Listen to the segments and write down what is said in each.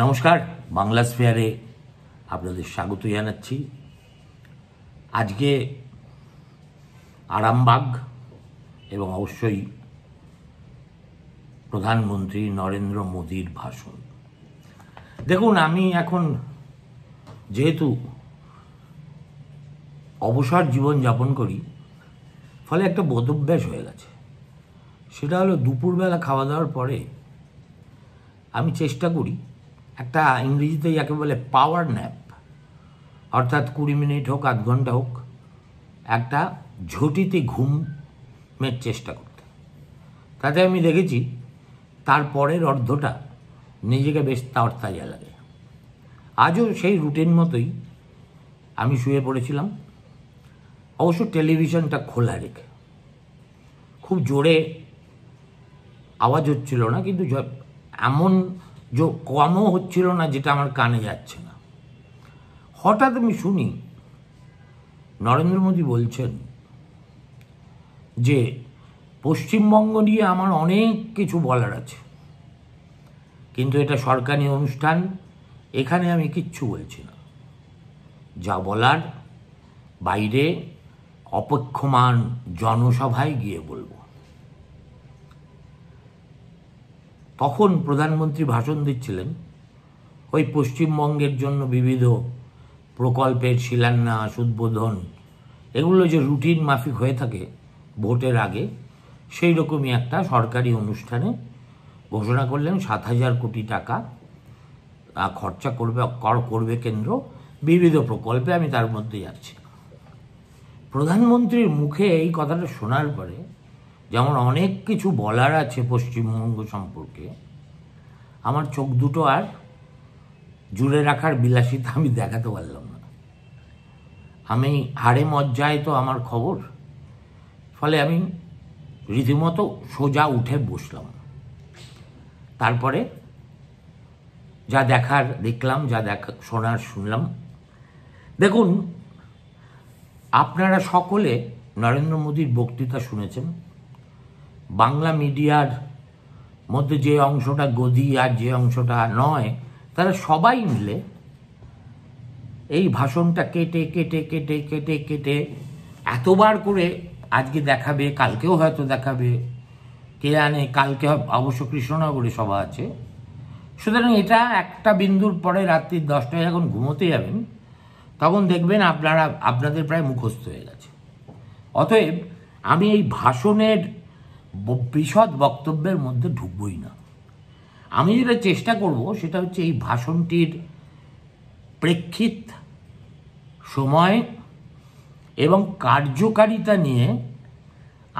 নমস্কার বাংলা স্পেয়ারে আপনাদের স্বাগত জানাচ্ছি আজকে আরামবাগ এবং অবশ্যই প্রধানমন্ত্রী নরেন্দ্র মোদীর ভাষণ দেখুন আমি এখন যেহেতু অবসর জীবন যাপন করি ফলে একটা বোধভ্যাস হয়ে গেছে সেটা হলো দুপুরবেলা খাওয়া দাওয়ার পরে আমি চেষ্টা করি একটা ইংরেজিতে যাকে বলে পাওয়ার ন্যাপ অর্থাৎ কুড়ি মিনিট হোক আধ ঘন্টা হোক একটা ঝটিতে ঘুমের চেষ্টা করতে তাতে আমি দেখেছি তার পরের অর্ধটা নিজেকে বেশ তাজা লাগে আজও সেই রুটিন মতোই আমি শুয়ে পড়েছিলাম অবশ্য টেলিভিশনটা খোলা রেখে খুব জোরে আওয়াজ হচ্ছিল না কিন্তু এমন যে কমও হচ্ছিল না যেটা আমার কানে যাচ্ছে না হঠাৎ আমি শুনি নরেন্দ্র মোদী বলছেন যে পশ্চিমবঙ্গ নিয়ে আমার অনেক কিছু বলার আছে কিন্তু এটা সরকারি অনুষ্ঠান এখানে আমি কিচ্ছু বলছি না যা বলার বাইরে অপেক্ষমান জনসভায় গিয়ে বলবো তখন প্রধানমন্ত্রী ভাষণ দিচ্ছিলেন ওই পশ্চিমবঙ্গের জন্য বিবিধ প্রকল্পের শিলান্যাস উদ্বোধন এগুলো যে রুটিন মাফিক হয়ে থাকে ভোটের আগে সেই রকমই একটা সরকারি অনুষ্ঠানে ঘোষণা করলেন সাত হাজার কোটি টাকা খরচা করবে কর করবে কেন্দ্র বিবিধ প্রকল্পে আমি তার মধ্যে যাচ্ছি প্রধানমন্ত্রীর মুখে এই কথাটা শোনার পরে যেমন অনেক কিছু বলার আছে পশ্চিমবঙ্গ সম্পর্কে আমার চোখ দুটো আর জুড়ে রাখার বিলাসিতা আমি দেখাতে পারলাম না আমি হারে মজ্জায় তো আমার খবর ফলে আমি রীতিমতো সোজা উঠে বসলাম তারপরে যা দেখার দেখলাম যা দেখা শোনার শুনলাম দেখুন আপনারা সকলে নরেন্দ্র মোদীর বক্তৃতা শুনেছেন বাংলা মিডিয়ার মধ্যে যে অংশটা গদি আর যে অংশটা নয় তারা সবাই মিলে এই ভাষণটা কেটে কেটে কেটে কেটে কেটে এতবার করে আজকে দেখাবে কালকেও হয়তো দেখাবে কে জানে কালকে অবশ্য কৃষ্ণনগরে সভা আছে সুতরাং এটা একটা বিন্দুর পরে রাত্রি দশটায় যখন ঘুমোতে যাবেন তখন দেখবেন আপনারা আপনাদের প্রায় মুখস্থ হয়ে গেছে অতএব আমি এই ভাষণের বিশদ বক্তব্যের মধ্যে ঢুকবই না আমি যেটা চেষ্টা করব সেটা হচ্ছে এই ভাষণটির প্রেক্ষিত সময় এবং কার্যকারিতা নিয়ে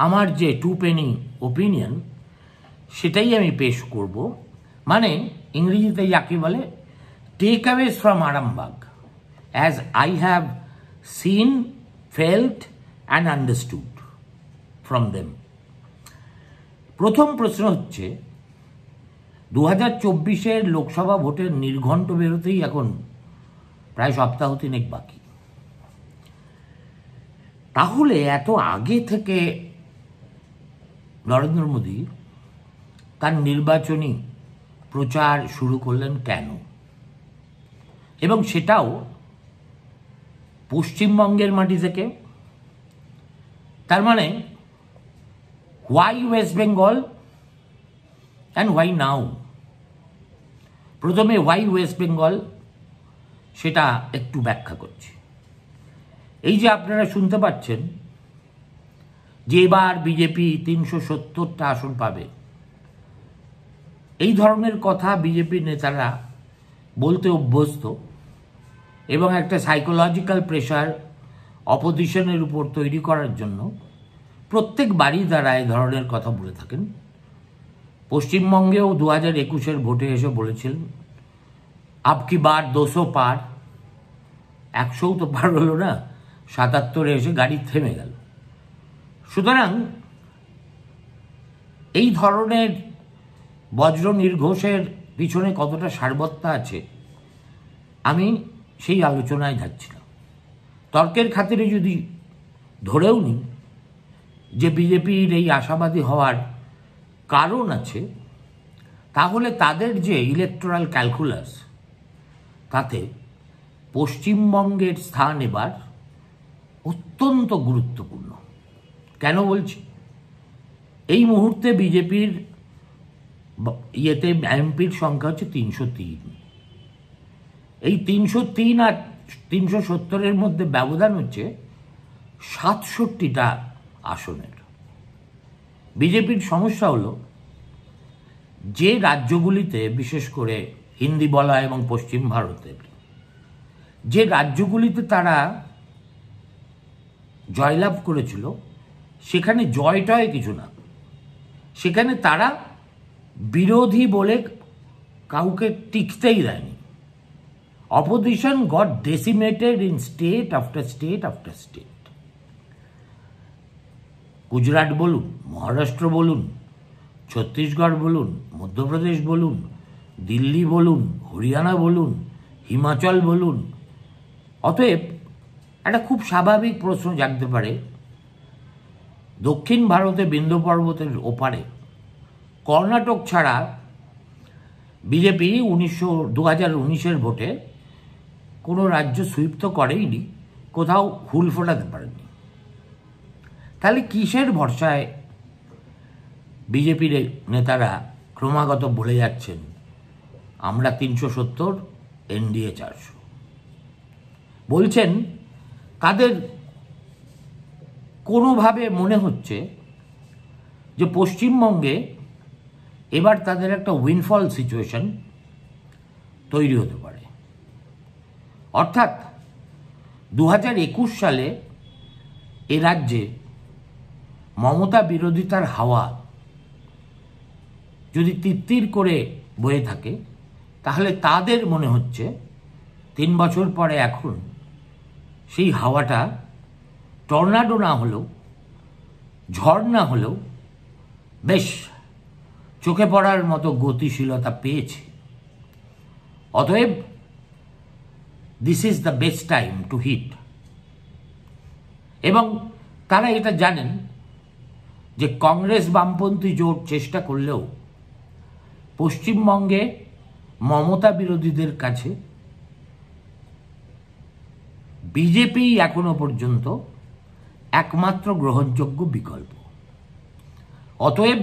আমার যে টু পেনি ওপিনিয়ন সেটাই আমি পেশ করব মানে ইংরেজিতে যাকে বলে take away from Arambagh as I have seen felt and understood from them প্রথম প্রশ্ন হচ্ছে দু হাজার চব্বিশের লোকসভা ভোটের নির্ঘণ্ট বেরোতেই এখন প্রায় সপ্তাহ তিনেক বাকি তাহলে এত আগে থেকে নরেন্দ্র মোদী তার নির্বাচনী প্রচার শুরু করলেন কেন এবং সেটাও পশ্চিমবঙ্গের মাটি থেকে তার মানে why West Bengal and why now প্রথমে ওয়াই ওয়েস্ট বেঙ্গল সেটা একটু ব্যাখ্যা করছি এই যে আপনারা শুনতে পাচ্ছেন যে এবার বিজেপি তিনশো সত্তরটা আসন পাবে এই ধরনের কথা বিজেপি নেতারা বলতে অভ্যস্ত এবং একটা সাইকোলজিক্যাল প্রেশার অপোজিশনের উপর তৈরি করার জন্য প্রত্যেক বাড়ি তারা এই ধরনের কথা বলে থাকেন পশ্চিমবঙ্গেও দু হাজার একুশের ভোটে এসে বলেছিলেন আপ কি বার দোশো পার একশোও তো পার হলো না সাতাত্তরে এসে গাড়ি থেমে গেল সুতরাং এই ধরনের বজ্র নির্ঘোষের পিছনে কতটা সারবত্তা আছে আমি সেই আলোচনায় যাচ্ছিলাম তর্কের খাতিরে যদি ধরেও নিই যে বিজেপির এই আশাবাদী হওয়ার কারণ আছে তাহলে তাদের যে ইলেকট্রাল ক্যালকুলাস তাতে পশ্চিমবঙ্গের স্থান এবার অত্যন্ত গুরুত্বপূর্ণ কেন বলছি এই মুহূর্তে বিজেপির ইয়েতে এমপির সংখ্যা হচ্ছে তিনশো তিন এই তিনশো তিন আর তিনশো সত্তরের মধ্যে ব্যবধান হচ্ছে সাতষট্টিটা আসনের বিজেপির সমস্যা হলো যে রাজ্যগুলিতে বিশেষ করে হিন্দি বলা এবং পশ্চিম ভারতের যে রাজ্যগুলিতে তারা জয়লাভ করেছিল সেখানে জয়টয় কিছু না সেখানে তারা বিরোধী বলে কাউকে টিকতেই দেয়নি opposition got decimated in state after state after state Gujarat বলুন মহারাষ্ট্র বলুন ছত্তিশগড় বলুন মধ্যপ্রদেশ বলুন দিল্লি বলুন হরিয়ানা বলুন হিমাচল বলুন অতএব একটা খুব স্বাভাবিক প্রশ্ন জাগতে পারে দক্ষিণ ভারতে বিন্দু পর্বতের ওপারে কর্ণাটক ছাড়া বিজেপি উনিশশো দু হাজার উনিশের ভোটে কোনো রাজ্য সুইপ্ত তো করেইনি কোথাও হুল ফোটাতে পারেনি তাহলে কিসের ভরসায় বিজেপির নেতারা ক্রমাগত বলে যাচ্ছেন আমরা তিনশো সত্তর এনডিএ চারশো বলছেন তাদের কোনোভাবে মনে হচ্ছে যে পশ্চিমবঙ্গে এবার তাদের একটা উইনফল সিচুয়েশন তৈরি হতে পারে অর্থাৎ দু সালে এ রাজ্যে মমতা বিরোধিতার হাওয়া যদি তিত্তির করে বয়ে থাকে তাহলে তাদের মনে হচ্ছে তিন বছর পরে এখন সেই হাওয়াটা টর্নাডো না হলেও ঝড় না হলেও বেশ চোখে পড়ার মতো গতিশীলতা পেয়েছে অতএব this is the best time to hit এবং তারা এটা জানেন যে কংগ্রেস বামপন্থী জোট চেষ্টা করলেও পশ্চিমবঙ্গে মমতা বিরোধীদের কাছে বিজেপি এখনো পর্যন্ত একমাত্র গ্রহণযোগ্য বিকল্প অতএব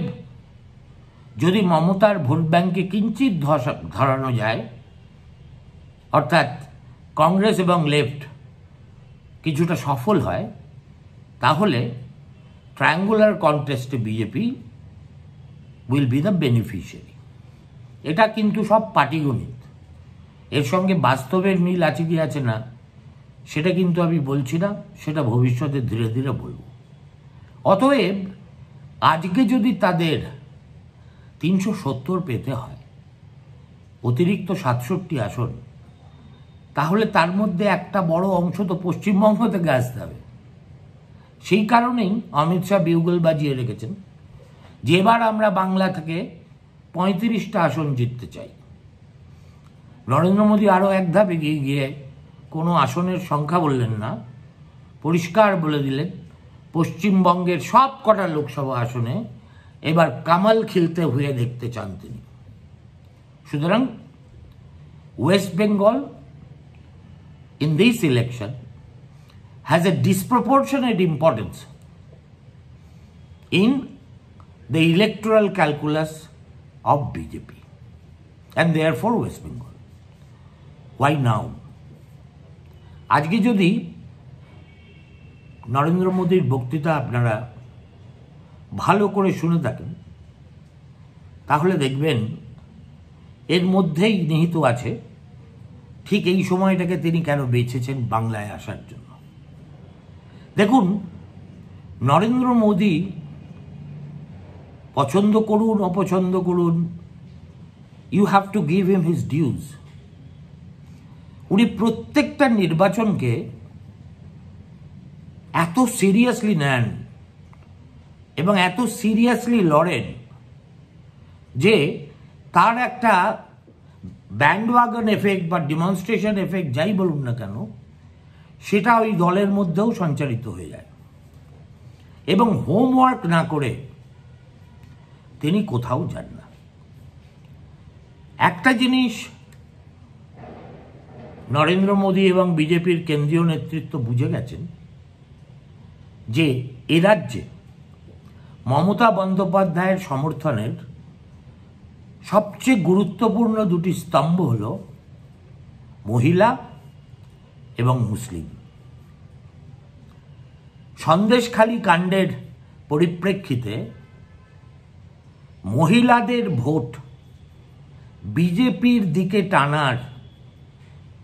যদি মমতার ভোট ব্যাংকে কিঞ্চিত ধরানো যায় অর্থাৎ কংগ্রেস এবং লেফট কিছুটা সফল হয় তাহলে ট্রায়াঙ্গুলার কন্টেস্টে BJP will be the beneficiary এটা কিন্তু সব পাটিগণিত এর সঙ্গে বাস্তবের মিল আছে কি আছে না সেটা কিন্তু আমি বলছি না সেটা ভবিষ্যতে ধীরে ধীরে বলব অতএব আজকে যদি তাদের তিনশো সত্তর পেতে হয় অতিরিক্ত সাতষট্টি আসন তাহলে তার মধ্যে একটা বড় অংশ তো পশ্চিমবঙ্গ থেকে আসতে হবে সেই কারণেই অমিত শাহ বিউগল বাজিয়ে রেখেছেন যে এবার আমরা বাংলা থেকে পঁয়ত্রিশটা আসন জিততে চাই নরেন্দ্র মোদী আরও এক ধাপ এগিয়ে গিয়ে কোনো আসনের সংখ্যা বললেন না পরিষ্কার বলে দিলেন পশ্চিমবঙ্গের সব কটা লোকসভা আসনে এবার কামাল খিলতে হয়ে দেখতে চান তিনি সুতরাং West Bengal in this election has a disproportionate importance in the electoral calculus of BJP and therefore West Bengal. Why now? আজকে যদি নরেন্দ্র মোদীর বক্তৃতা আপনারা ভালো করে শুনে থাকেন তাহলে দেখবেন এর মধ্যেই নিহিত আছে ঠিক এই সময়টাকে তিনি কেন বেছেছেন বাংলায় আসার জন্য দেখুন নরেন্দ্র মোদী পছন্দ করুন অপছন্দ করুন you have to give him his dues উনি প্রত্যেকটা নির্বাচনকে এত সিরিয়াসলি নেন এবং এত সিরিয়াসলি লড়েন যে তার একটা ব্যান্ড ওয়াগন এফেক্ট বা ডিমনস্ট্রেশন এফেক্ট যাই বলুন না কেন সেটা ওই দলের মধ্যেও সঞ্চারিত হয়ে যায় এবং হোমওয়ার্ক না করে তিনি কোথাও যান না একটা জিনিস নরেন্দ্র মোদী এবং বিজেপির কেন্দ্রীয় নেতৃত্ব বুঝে গেছেন যে এ রাজ্যে মমতা বন্দ্যোপাধ্যায়ের সমর্থনের সবচেয়ে গুরুত্বপূর্ণ দুটি স্তম্ভ হল মহিলা এবং মুসলিম সন্দেশখালী কাণ্ডের পরিপ্রেক্ষিতে মহিলাদের ভোট বিজেপির দিকে টানার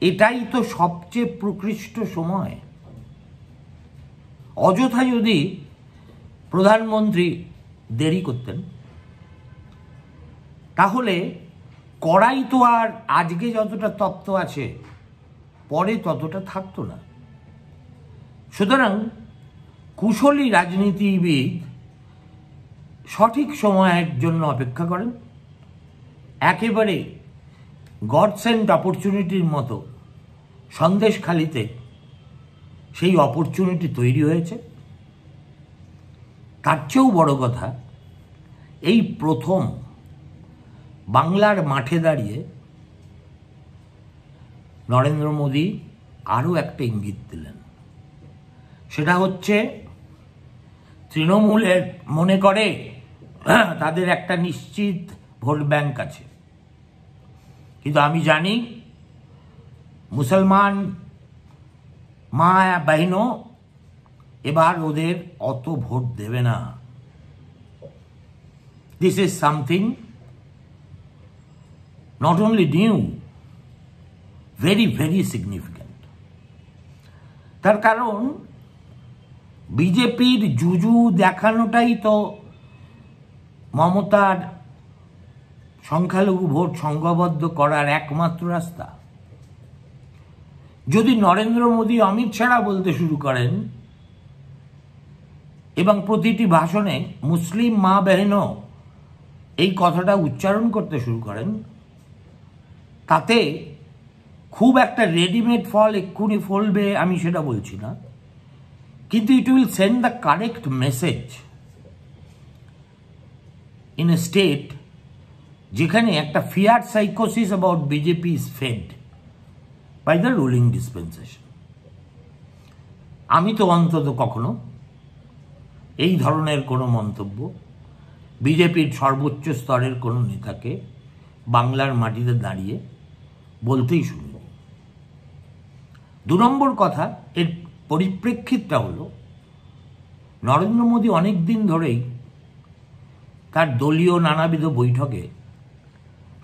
এটাই তো সবচেয়ে প্রকৃষ্ট সময় অযথা যদি প্রধানমন্ত্রী দেরি করতেন তাহলে কড়াই তো আর আজকে যতটা তপ্ত আছে পরে ততটা থাকতো না সুতরাং কুশলী রাজনীতিবিদ সঠিক সময়ের জন্য অপেক্ষা করেন একেবারে গডস অ্যান্ড অপরচুনিটির মতো সন্দেশ খালিতে সেই অপরচুনিটি তৈরি হয়েছে তার চেয়েও বড় কথা এই প্রথম বাংলার মাঠে দাঁড়িয়ে নরেন্দ্র মোদী আরও একটা ইঙ্গিত দিলেন সেটা হচ্ছে তৃণমূলের মনে করে হ্যাঁ, তাদের একটা নিশ্চিত ভোট ব্যাংক আছে কিন্তু আমি জানি মুসলমান মা বাহিন এবার ওদের অত ভোট দেবে না this is something not only new very very significant তার কারণ বিজেপির জুজু দেখানোটাই তো মমতার সংখ্যালঘু ভোট সংঘবদ্ধ করার একমাত্র রাস্তা যদি নরেন্দ্র মোদী অমিত শাহ বলতে শুরু করেন এবং প্রতিটি ভাষণে মুসলিম মা বেহেনও এই কথাটা উচ্চারণ করতে শুরু করেন তাতে খুব একটা রেডিমেড ফল এক্ষুনি ফলবে আমি সেটা বলছি না কিন্তু it will send the correct message in a state যেখানে একটা ফিয়ার সাইকোসিস about BJP is fed by the ruling dispensation আমি তো অন্তত কখনো এই ধরনের কোনো মন্তব্য বিজেপির সর্বোচ্চ স্তরের কোনো নেতাকে বাংলার মাটিতে দাঁড়িয়ে বলতেই শুনি দু নম্বর কথা এর পরিপ্রেক্ষিতটা হলো নরেন্দ্র মোদী অনেক দিন ধরেই তার দলীয় নানাবিধ বৈঠকে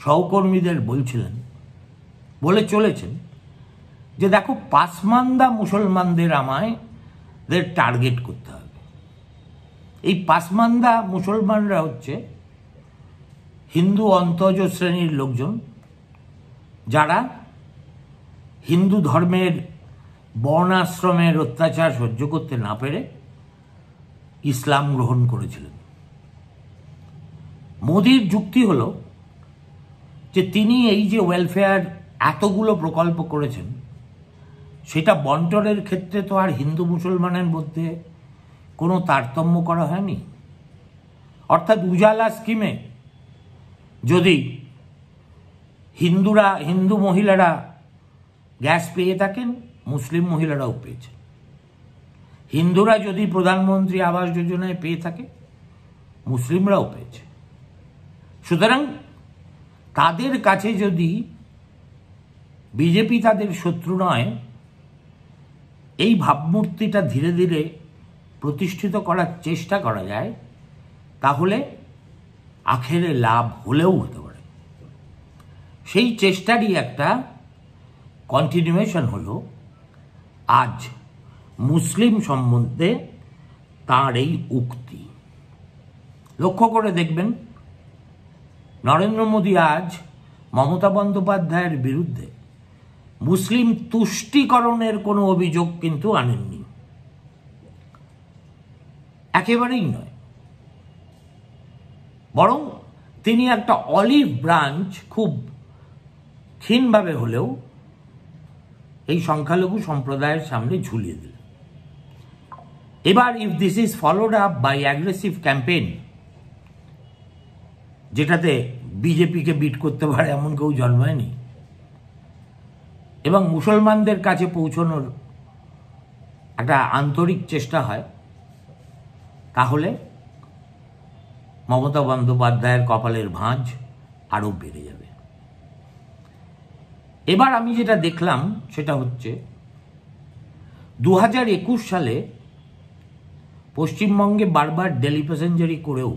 সহকর্মীদের বলছিলেন বলে চলেছেন যে দেখো পাসমান্দা মুসলমানদের আমায় দের টার্গেট করতে হবে এই পাসমান্দা মুসলমানরা হচ্ছে হিন্দু অন্তজ শ্রেণীর লোকজন যারা হিন্দু ধর্মের বর্ণাশ্রমের অত্যাচার সহ্য করতে না পেরে ইসলাম গ্রহণ করেছিলেন মোদির যুক্তি হল যে তিনি এই যে ওয়েলফেয়ার এতগুলো প্রকল্প করেছেন সেটা বন্টনের ক্ষেত্রে তো আর হিন্দু মুসলমানের মধ্যে কোনো তারতম্য করা হয়নি অর্থাৎ উজালা স্কিমে যদি হিন্দুরা হিন্দু মহিলারা গ্যাস পেয়ে থাকেন মুসলিম মহিলারাও পেয়েছে হিন্দুরা যদি প্রধানমন্ত্রী আবাস যোজনায় পেয়ে থাকে মুসলিমরাও পেয়েছে সুতরাং তাদের কাছে যদি বিজেপি তাদের শত্রু নয় এই ভাবমূর্তিটা ধীরে ধীরে প্রতিষ্ঠিত করার চেষ্টা করা যায় তাহলে আখেরে লাভ হলেও হতে পারে সেই চেষ্টারই একটা কন্টিনিউয়েশন হলো আজ মুসলিম সম্বন্ধে তার এই উক্তি লক্ষ্য করে দেখবেন নরেন্দ্র মোদী আজ মমতা বন্দ্যোপাধ্যায়ের বিরুদ্ধে মুসলিম তুষ্টিকরণের কোনো অভিযোগ কিন্তু আনেননি একেবারেই নয় বরং তিনি একটা অলিভ ব্রাঞ্চ খুব ক্ষীণভাবে হলেও এই সংখ্যালঘু সম্প্রদায়ের সামনে ঝুলিয়ে দিল এবার if this is followed up by aggressive campaign যেটাতে বিজেপিকে বিট করতে পারে এমন কেউ জন্মায়নি এবং মুসলমানদের কাছে পৌঁছানোর একটা আন্তরিক চেষ্টা হয় তাহলে মমতা বন্দ্যোপাধ্যায়ের কপালের ভাঁজ আরও বেড়ে যাবে এবার আমি যেটা দেখলাম সেটা হচ্ছে দু সালে পশ্চিমবঙ্গে বারবার ডেলি প্যাসেঞ্জারি করেও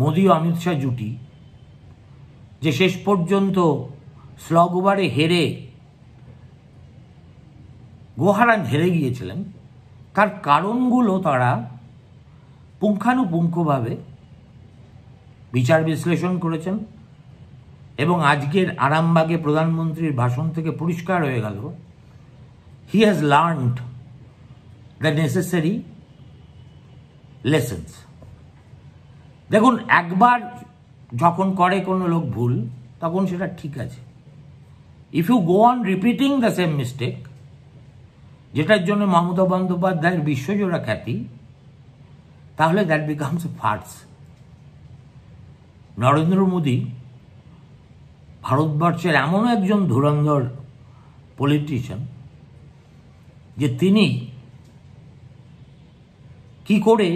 মোদী ও অমিত শাহ জুটি যে শেষ পর্যন্ত স্লগ ওভারে হেরে গোহারান হেরে গিয়েছিলেন তার কারণগুলো তারা পুঙ্খানুপুঙ্খভাবে বিচার বিশ্লেষণ করেছেন এবং আজকের আরামবাগে প্রধানমন্ত্রীর ভাষণ থেকে পরিষ্কার হয়ে গেল he has learned the necessary lessons দেখুন একবার যখন করে কোনো লোক ভুল তখন সেটা ঠিক আছে if you go on repeating the same mistake যেটার জন্য মমতা বন্দ্যোপাধ্যায়ের বিশ্বজোড়া খ্যাতি তাহলে that becomes a farce Narendra Modi ভারতবর্ষের এমন একজন ধুরন্ধর পলিটিশিয়ান যে তিনি কি করে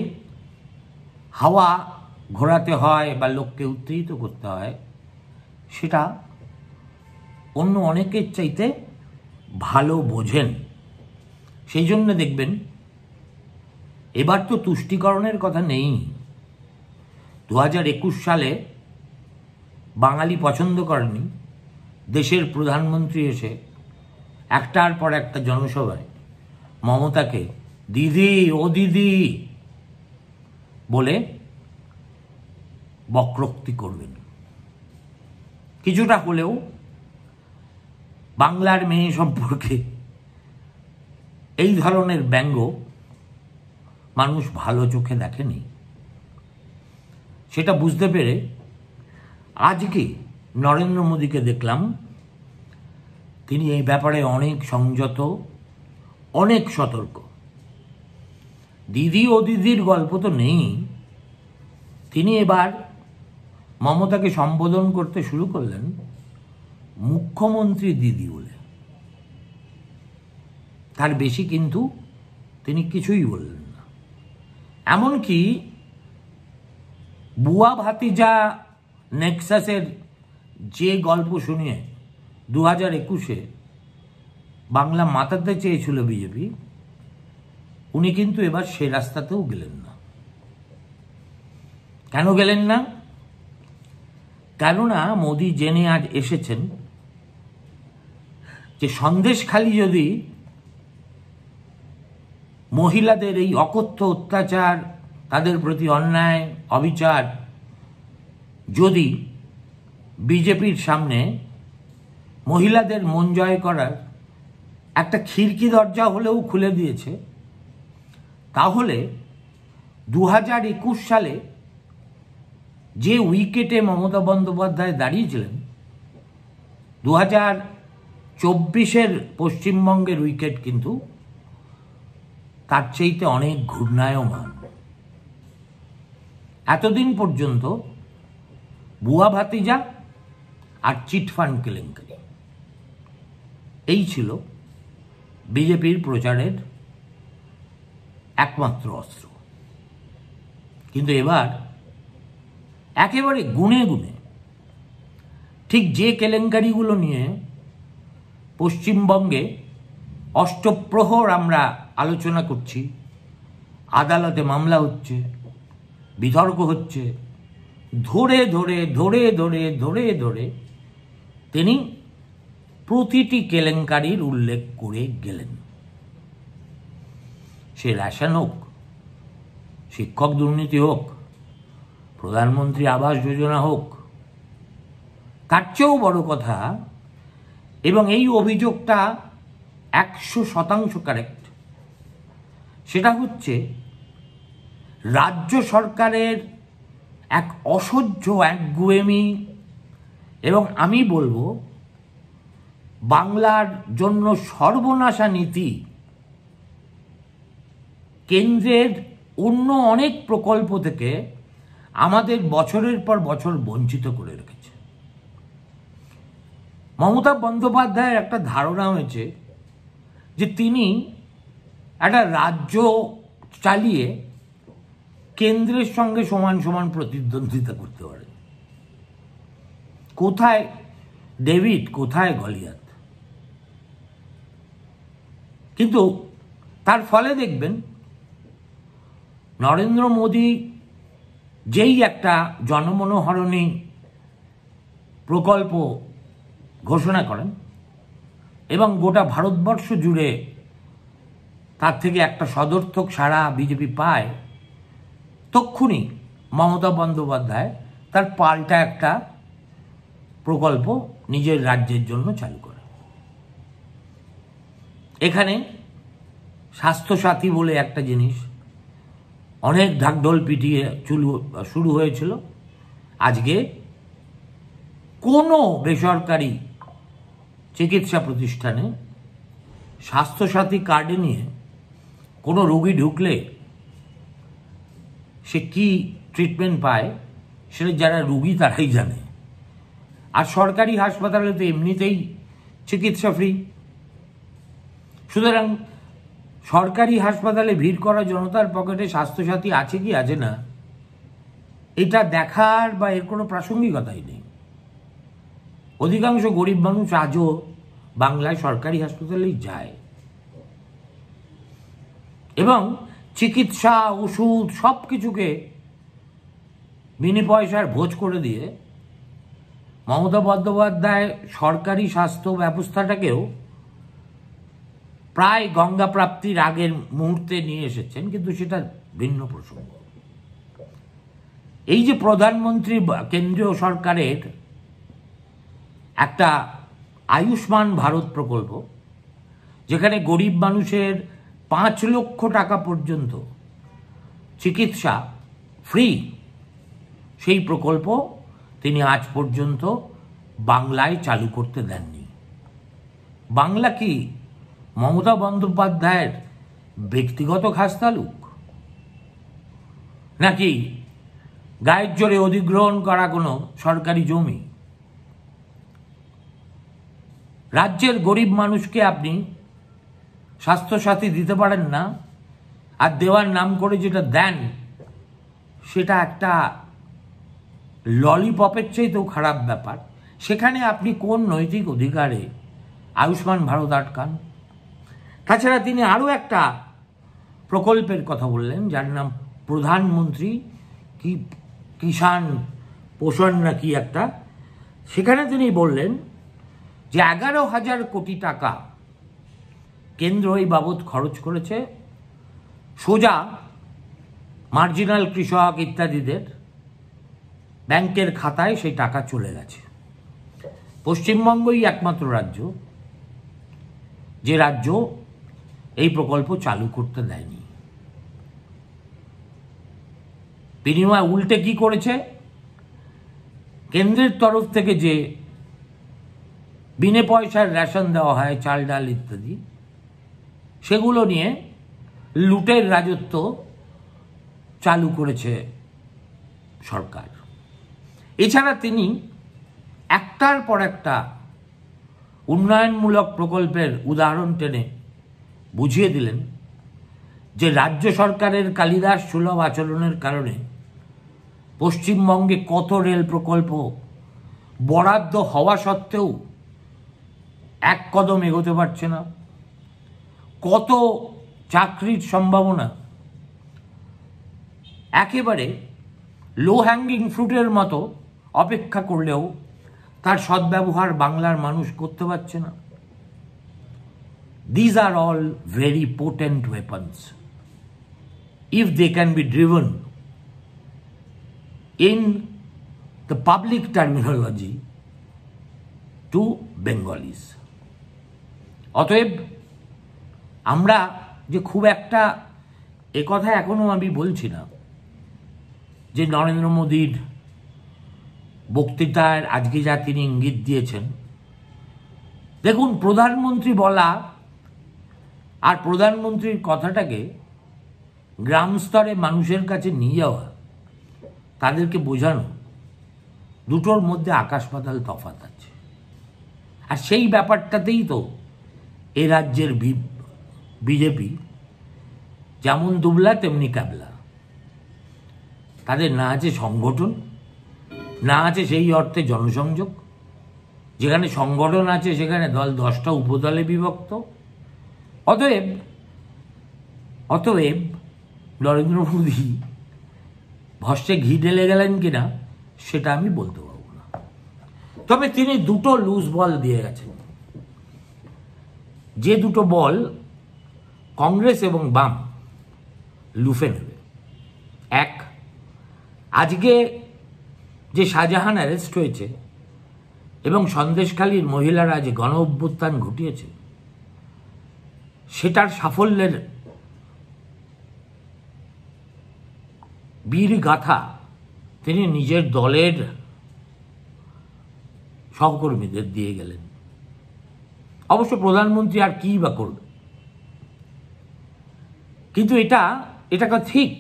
হাওয়া ঘোরাতে হয় বা লোককে উত্তেজিত করতে হয় সেটা অন্য অনেকের চাইতে ভালো বোঝেন সেই জন্য দেখবেন এবার তো তুষ্টিকরণের কথা নেই দু হাজার একুশ সালে বাঙালি পছন্দ করেনি দেশের প্রধানমন্ত্রী এসে একটার পর একটা জনসভায় মমতাকে দিদি ও দিদি বলে বক্রোক্তি করবেন কিছুটা হলেও বাংলার মেয়ে সম্পর্কে এই ধরনের ব্যঙ্গ মানুষ ভালো চোখে দেখেনি সেটা বুঝতে পেরে আজকে নরেন্দ্র মোদীকে দেখলাম তিনি এই ব্যাপারে অনেক সংযত অনেক সতর্ক দিদি ও দিদির গল্প তো নেই তিনি এবার মমতাকে সম্বোধন করতে শুরু করলেন মুখ্যমন্ত্রী দিদি বলে তার বেশি কিন্তু তিনি কিছুই বললেন না এমনকি বুয়া ভাতিজা নেক্সাসের যে গল্প শুনিয়ে দু হাজার একুশে বাংলা মাতাতে চেয়েছিল বিজেপি উনি কিন্তু এবার সে রাস্তাতেও গেলেন না কেন গেলেন না কেননা মোদি জেনে আজ এসেছেন যে সন্দেশ খালি যদি মহিলাদের এই অকথ্য অত্যাচার তাদের প্রতি অন্যায় অবিচার যদি বিজেপির সামনে মহিলাদের মন জয় করার একটা খিড়কি দরজা হলেও খুলে দিয়েছে তাহলে দু হাজার একুশ সালে যে উইকেটে মমতা বন্দ্যোপাধ্যায় দাঁড়িয়েছিলেন দু হাজার চব্বিশের পশ্চিমবঙ্গের উইকেট কিন্তু তার চাইতে অনেক ঘূর্ণায়মান এতদিন পর্যন্ত বুয়া ভাতিজা আর চিটফান্ড কেলেঙ্কারি এই ছিল বিজেপির প্রচারের একমাত্র অস্ত্র কিন্তু এবার একেবারে গুনে গুনে ঠিক যে কেলেঙ্কারিগুলো নিয়ে পশ্চিমবঙ্গে অষ্টপ্রহর আমরা আলোচনা করছি আদালতে মামলা হচ্ছে বিতর্ক হচ্ছে ধরে ধরে ধরে ধরে ধরে ধরে তিনি প্রতিটি কেলেঙ্কারির উল্লেখ করে গেলেন সে রেশন হোক শিক্ষক দুর্নীতি হোক প্রধানমন্ত্রী আবাস যোজনা হোক তার চেয়েও বড় কথা এবং এই অভিযোগটা একশো শতাংশ কারেক্ট সেটা হচ্ছে রাজ্য সরকারের এক অসহ্য এক গুয়েমি এবং আমি বলবো বাংলার জন্য সর্বনাশা নীতি কেন্দ্রের অন্য অনেক প্রকল্প থেকে আমাদের বছরের পর বছর বঞ্চিত করে রেখেছে মমতা বন্দ্যোপাধ্যায়ের একটা ধারণা হয়েছে যে তিনি একটা রাজ্য চালিয়ে কেন্দ্রের সঙ্গে সমান সমান প্রতিদ্বন্দ্বিতা করতে পারে কোথায় ডেভিড কোথায় গলিয়াত কিন্তু তার ফলে দেখবেন নরেন্দ্র মোদী যেই একটা জনমনোহরণী প্রকল্প ঘোষণা করেন এবং গোটা ভারতবর্ষ জুড়ে তার থেকে একটা সদর্থক সাড়া বিজেপি পায় তক্ষুনি মমতা বন্দ্যোপাধ্যায় তার পাল্টা একটা প্রকল্প নিজের রাজ্যের জন্য চালু করে এখানে স্বাস্থ্যসাথী বলে একটা জিনিস অনেক ঢাকঢোল পিটিয়ে চুলু শুরু হয়েছিল আজকে কোনো বেসরকারি চিকিৎসা প্রতিষ্ঠানে স্বাস্থ্যসাথী কার্ডে নিয়ে কোনো রোগী ঢুকলে সে কি ট্রিটমেন্ট পায় সেটা যারা রুগী তারাই জানে আর সরকারি হাসপাতালে তো এমনিতেই চিকিৎসা ফ্রি সুতরাং সরকারি হাসপাতালে ভিড় করা জনতার পকেটে স্বাস্থ্যসাথী আছে কি আছে না এটা দেখার বা এর কোনো প্রাসঙ্গিকতাই নেই অধিকাংশ গরিব মানুষ আজও বাংলায় সরকারি হাসপাতালেই যায় এবং চিকিৎসা ওষুধ সব কিছুকে বিনি পয়সার ভোজ করে দিয়ে মমতা বন্দ্যোপাধ্যায় সরকারি স্বাস্থ্য ব্যবস্থাটাকেও প্রায় গঙ্গা প্রাপ্তির আগের মুহূর্তে নিয়ে এসেছেন কিন্তু সেটা ভিন্ন প্রসঙ্গ এই যে প্রধানমন্ত্রী কেন্দ্রীয় সরকারের একটা আয়ুষ্মান ভারত প্রকল্প যেখানে গরিব মানুষের পাঁচ লক্ষ টাকা পর্যন্ত চিকিৎসা ফ্রি সেই প্রকল্প তিনি আজ পর্যন্ত বাংলায় চালু করতে দেননি বাংলা কি মমতা বন্দ্যোপাধ্যায়ের ব্যক্তিগত খাস্তালুক নাকি গায়ের জোরে অধিগ্রহণ করা কোনো সরকারি জমি রাজ্যের গরিব মানুষকে আপনি স্বাস্থ্যসাথী দিতে পারেন না আর দেওয়ার নাম করে যেটা দেন সেটা একটা ললিপপের চাইতেও খারাপ ব্যাপার সেখানে আপনি কোন নৈতিক অধিকারে আয়ুষ্মান ভারত আটকান তাছাড়া তিনি আরও একটা প্রকল্পের কথা বললেন যার নাম প্রধানমন্ত্রী কি কিষাণ পোষণ না কি একটা সেখানে তিনি বললেন যে এগারো হাজার কোটি টাকা কেন্দ্র এই বাবদ খরচ করেছে সোজা মার্জিনাল কৃষক ইত্যাদিদের ব্যাংকের খাতায় সেই টাকা চলে গেছে পশ্চিমবঙ্গই একমাত্র রাজ্য যে রাজ্য এই প্রকল্প চালু করতে দেয়নি বিনিময় উল্টে কি করেছে কেন্দ্রের তরফ থেকে যে বিনে পয়সার রেশন দেওয়া হয় চাল ডাল ইত্যাদি সেগুলো নিয়ে লুটের রাজত্ব চালু করেছে সরকার এছাড়া তিনি একটার পর একটা উন্নয়নমূলক প্রকল্পের উদাহরণ টেনে বুঝিয়ে দিলেন যে রাজ্য সরকারের কালিদাস সুলভ আচরণের কারণে পশ্চিমবঙ্গে কত রেল প্রকল্প বরাদ্দ হওয়া সত্ত্বেও এক কদম এগোতে পারছে না কত চাকরির সম্ভাবনা একেবারে লো হ্যাঙ্গিং ফ্রুটের মতো অপেক্ষা করলেও তার সদ্ব্যবহার বাংলার মানুষ করতে পারছে না these are all very potent weapons if they can be driven in the public terminology to Bengalis অতএব আমরা যে খুব একটা এ কথা এখনো আমি বলছি না যে নরেন্দ্র মোদীর বক্তৃতার আজকে যা তিনি ইঙ্গিত দিয়েছেন দেখুন প্রধানমন্ত্রী বলা আর প্রধানমন্ত্রীর কথাটাকে গ্রাম স্তরে মানুষের কাছে নিয়ে যাওয়া তাদেরকে বোঝানো দুটোর মধ্যে আকাশ পাতাল তফাত আছে আর সেই ব্যাপারটাতেই তো এ রাজ্যের বিজেপি যেমন দুবলা তেমনি ক্যাবলা তাদের না আছে সংগঠন না আছে সেই অর্থে জনসংযোগ যেখানে সংগঠন আছে সেখানে দল দশটা উপদলে বিভক্ত অতএব অতএব নরেন্দ্র মোদী ভস্টে ঘি ঢেলে গেলেন কিনা সেটা আমি বলতে পারবো না তবে তিনি দুটো লুজ বল দিয়ে গেছেন যে দুটো বল কংগ্রেস এবং বাম লুফে নেবে এক আজকে যে শাহজাহান অ্যারেস্ট হয়েছে এবং সন্দেশখালীর মহিলারা যে গণ অভ্যুত্থান ঘটিয়েছে সেটার সাফল্যের বীরগাথা তিনি নিজের দলের সহকর্মীদের দিয়ে গেলেন অবশ্য প্রধানমন্ত্রী আর কী বা করবে কিন্তু এটা এটা ঠিক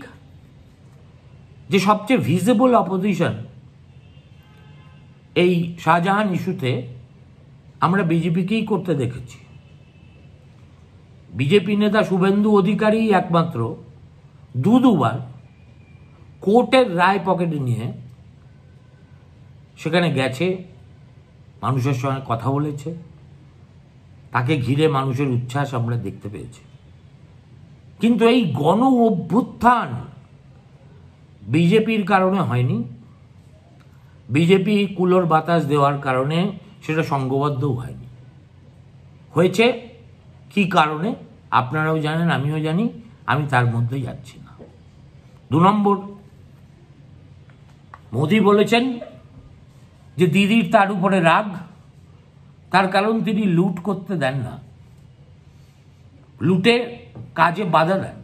যে সবচেয়ে ভিজিবল অপোজিশন এই শাহজাহান ইস্যুতে আমরা বিজেপিকেই করতে দেখেছি বিজেপি নেতা শুভেন্দু অধিকারী একমাত্র দু দুবার কোর্টের রায় পকেটে নিয়ে সেখানে গেছে মানুষের সঙ্গে কথা বলেছে তাকে ঘিরে মানুষের উচ্ছ্বাস আমরা দেখতে পেয়েছি কিন্তু এই গণ অভ্যুত্থান বিজেপির কারণে হয়নি বিজেপি কুলোর বাতাস দেওয়ার কারণে সেটা সংঘবদ্ধও হয়নি হয়েছে কি কারণে আপনারাও জানেন আমিও জানি আমি তার মধ্যে যাচ্ছি না দু নম্বর মোদি বলেছেন যে দিদির তার উপরে রাগ তার কারণ তিনি লুট করতে দেন না लूटे काजे बाधा दें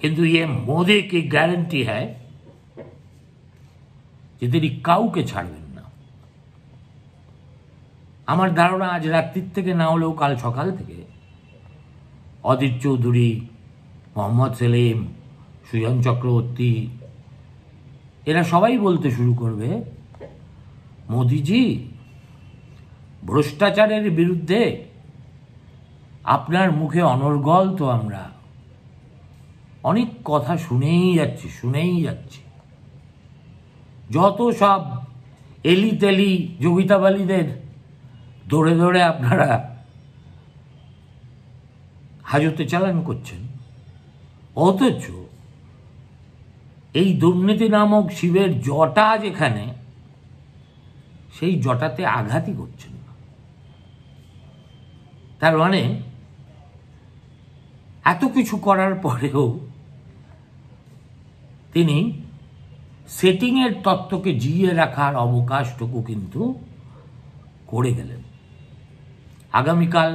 किंतु ये मोदी की गारंटी है যে তিনি কাউকে ছাড়বেন না আমার ধারণা আজ রাত্রির থেকে না হলেও কাল সকাল থেকে অদিত চৌধুরী মোহাম্মদ সেলিম সুজন চক্রবর্তী এরা সবাই বলতে শুরু করবে মোদিজি ভ্রষ্টাচারের বিরুদ্ধে আপনার মুখে অনর্গল তো আমরা অনেক কথা শুনেই যাচ্ছি শুনেই যাচ্ছি যত সব এলি তেলি যোগিতাবালিদের দৌড়ে দৌড়ে আপনারা হাজতে চালান করছেন অথচ এই দুর্নীতি নামক শিবের জটা যেখানে সেই জটাতে আঘাতই করছেন না তার মানে এত কিছু করার পরেও তিনি সেটিংয়ের তত্ত্বকে জিয়ে রাখার অবকাশটুকু কিন্তু করে গেলেন আগামীকাল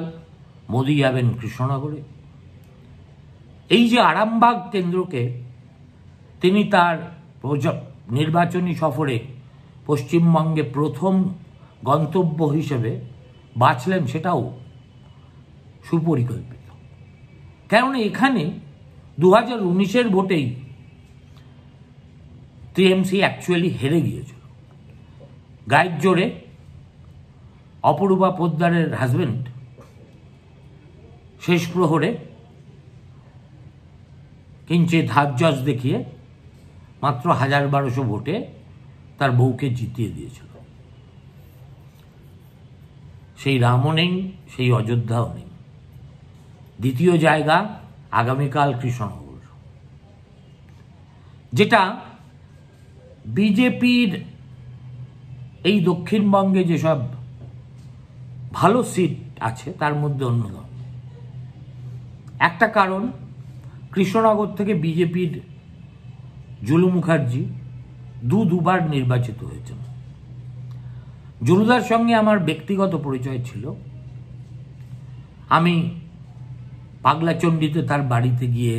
মোদি যাবেন কৃষ্ণনগরে এই যে আরামবাগ কেন্দ্রকে তিনি তার নির্বাচনী সফরে পশ্চিমবঙ্গে প্রথম গন্তব্য হিসেবে বাঁচলেন সেটাও সুপরিকল্পিত কেননা এখানে দু হাজার উনিশের ভোটেই টিএমসি অ্যাকচুয়ালি হেরে গিয়েছিল গায়ের জোরে অপরূপা পোদ্দারের হাজব্যান্ড শেষ প্রহরে কিঞ্চে হাত জজ দেখিয়ে মাত্র হাজার বারোশো ভোটে তার বউকে জিতিয়ে দিয়েছিল সেই রামও নেই সেই অযোধ্যাও নেই দ্বিতীয় জায়গা আগামীকাল কৃষ্ণনগর যেটা বিজেপির এই দক্ষিণবঙ্গে যেসব ভালো সিট আছে তার মধ্যে অন্যতম একটা কারণ কৃষ্ণনগর থেকে বিজেপির জুলু মুখার্জি দু দুবার নির্বাচিত হয়েছেন জুলুদার সঙ্গে আমার ব্যক্তিগত পরিচয় ছিল আমি পাগলাচণ্ডীতে তার বাড়িতে গিয়ে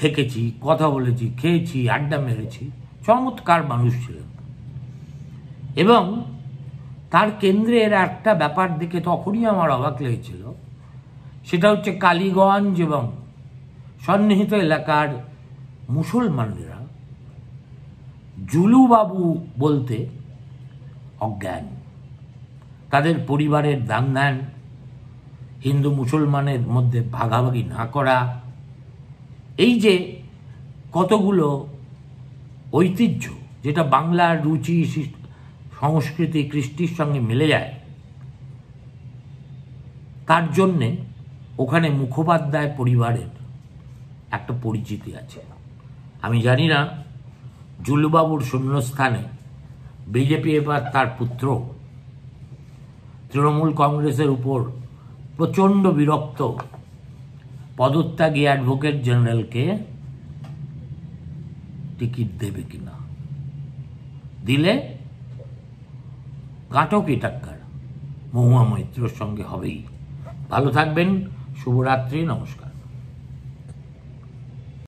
থেকেছি কথা বলেছি খেয়েছি আড্ডা মেরেছি চমৎকার মানুষ ছিলেন এবং তার কেন্দ্রের একটা ব্যাপার দেখে তখনই আমার অবাক লেগেছিল সেটা হচ্ছে কালীগঞ্জ এবং সন্নিহিত এলাকার মুসলমানেরা জুলুবাবু বলতে অজ্ঞান তাদের পরিবারের দান ধ্যান হিন্দু মুসলমানের মধ্যে ভাগাভাগি না করা এই যে কতগুলো ঐতিহ্য যেটা বাংলার রুচি সংস্কৃতি কৃষ্টির সঙ্গে মিলে যায় তার জন্যে ওখানে মুখোপাধ্যায় পরিবারের একটা পরিচিতি আছে আমি জানি না জুলুবাবুর শূন্যস্থানে বিজেপি এবার তার পুত্র তৃণমূল কংগ্রেসের উপর প্রচণ্ড বিরক্ত পদত্যাগী অ্যাডভোকেট জেনারেলকে টিকিট দেবে কিনা দিলে কাটক টাক্কার মহুয়া মৈত্রর সঙ্গে হবেই ভালো থাকবেন শুভরাত্রি নমস্কার